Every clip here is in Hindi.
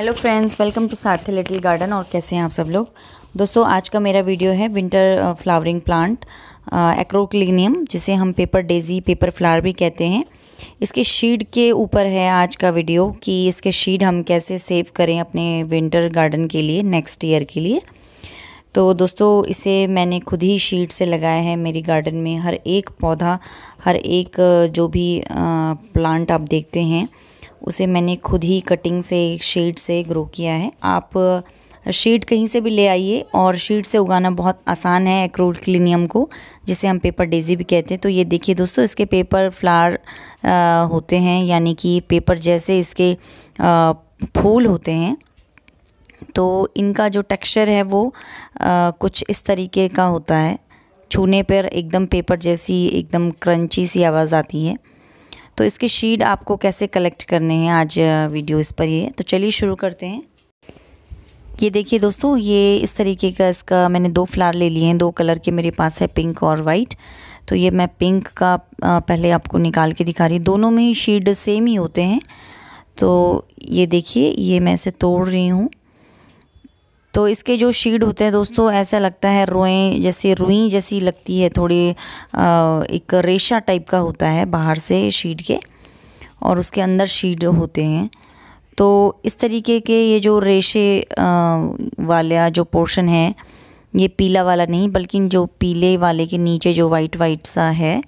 hello friends welcome to Sarthi little garden और कैसे हैं आप सब लोग दोस्तों आज का मेरा वीडियो है विंटर फ्लावरिंग प्लांट एक्रोक्लिनियम जिसे हम पेपर डेजी पेपर फ्लावर भी कहते हैं इसके शीड के ऊपर है आज का वीडियो कि इसके शीड हम कैसे सेव करें अपने विंटर गार्डन के लिए नेक्स्ट ईयर के लिए तो दोस्तों इसे मैंने खुद ही शीड से लगाया है मेरी गार्डन में हर एक पौधा हर एक uh, जो भी प्लांट uh, आप देखते हैं उसे मैंने खुद ही कटिंग से शेड से ग्रो किया है आप शीट कहीं से भी ले आइए और शीट से उगाना बहुत आसान है एक्रोल क्लिनियम को जिसे हम पेपर डेजी भी कहते हैं तो ये देखिए दोस्तों इसके पेपर फ्लावर होते हैं यानी कि पेपर जैसे इसके आ, फूल होते हैं तो इनका जो टेक्सचर है वो आ, कुछ इस तरीके का होता है छूने पर एकदम पेपर जैसी एकदम क्रंची सी आवाज़ आती है तो इसके शीड आपको कैसे कलेक्ट करने हैं आज वीडियो इस पर ही है तो चलिए शुरू करते हैं ये देखिए दोस्तों ये इस तरीके का इसका मैंने दो फ्लावर ले लिए हैं दो कलर के मेरे पास है पिंक और वाइट तो ये मैं पिंक का पहले आपको निकाल के दिखा रही दोनों में ही शीड सेम ही होते हैं तो ये देखिए ये मैं इसे तोड़ रही हूँ तो इसके जो शीड होते हैं दोस्तों ऐसा लगता है रोएं जैसे रुई जैसी लगती है थोड़ी एक रेशा टाइप का होता है बाहर से शीड के और उसके अंदर शीड होते हैं तो इस तरीके के ये जो रेशे वाला जो पोर्शन है ये पीला वाला नहीं बल्कि जो पीले वाले के नीचे जो वाइट वाइट सा है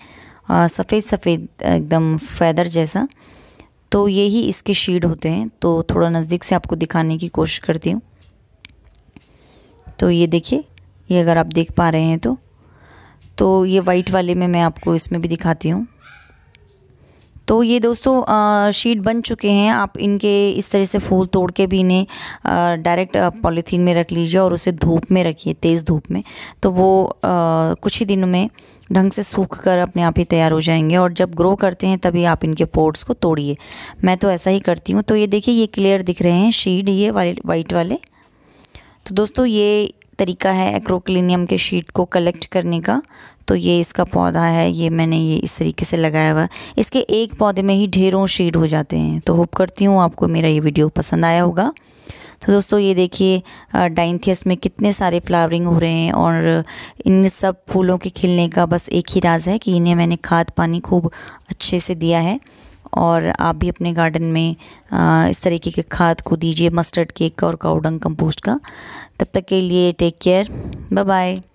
सफ़ेद सफ़ेद एकदम फैदर जैसा तो यही इसके शीड होते हैं तो थोड़ा नज़दीक से आपको दिखाने की कोशिश करती हूँ तो ये देखिए ये अगर आप देख पा रहे हैं तो तो ये वाइट वाले में मैं आपको इसमें भी दिखाती हूँ तो ये दोस्तों शीट बन चुके हैं आप इनके इस तरह से फूल तोड़ के भी इन्हें डायरेक्ट पॉलीथीन में रख लीजिए और उसे धूप में रखिए तेज़ धूप में तो वो आ, कुछ ही दिनों में ढंग से सूख कर अपने आप ही तैयार हो जाएंगे और जब ग्रो करते हैं तभी आप इनके पोर्ट्स को तोड़िए मैं तो ऐसा ही करती हूँ तो ये देखिए ये क्लियर दिख रहे हैं शीड ये वाइट वाले तो दोस्तों ये तरीका है एक्रोक्लिनियम के शीट को कलेक्ट करने का तो ये इसका पौधा है ये मैंने ये इस तरीके से लगाया हुआ इसके एक पौधे में ही ढेरों शीट हो जाते हैं तो होप करती हूँ आपको मेरा ये वीडियो पसंद आया होगा तो दोस्तों ये देखिए डाइंथियस में कितने सारे फ्लावरिंग हो रहे हैं और इन सब फूलों के खिलने का बस एक ही राज है कि इन्हें मैंने खाद पानी खूब अच्छे से दिया है और आप भी अपने गार्डन में इस तरीके के खाद को दीजिए मस्टर्ड केक का और काउडंग कंपोस्ट का तब तक के लिए टेक केयर बाय बाय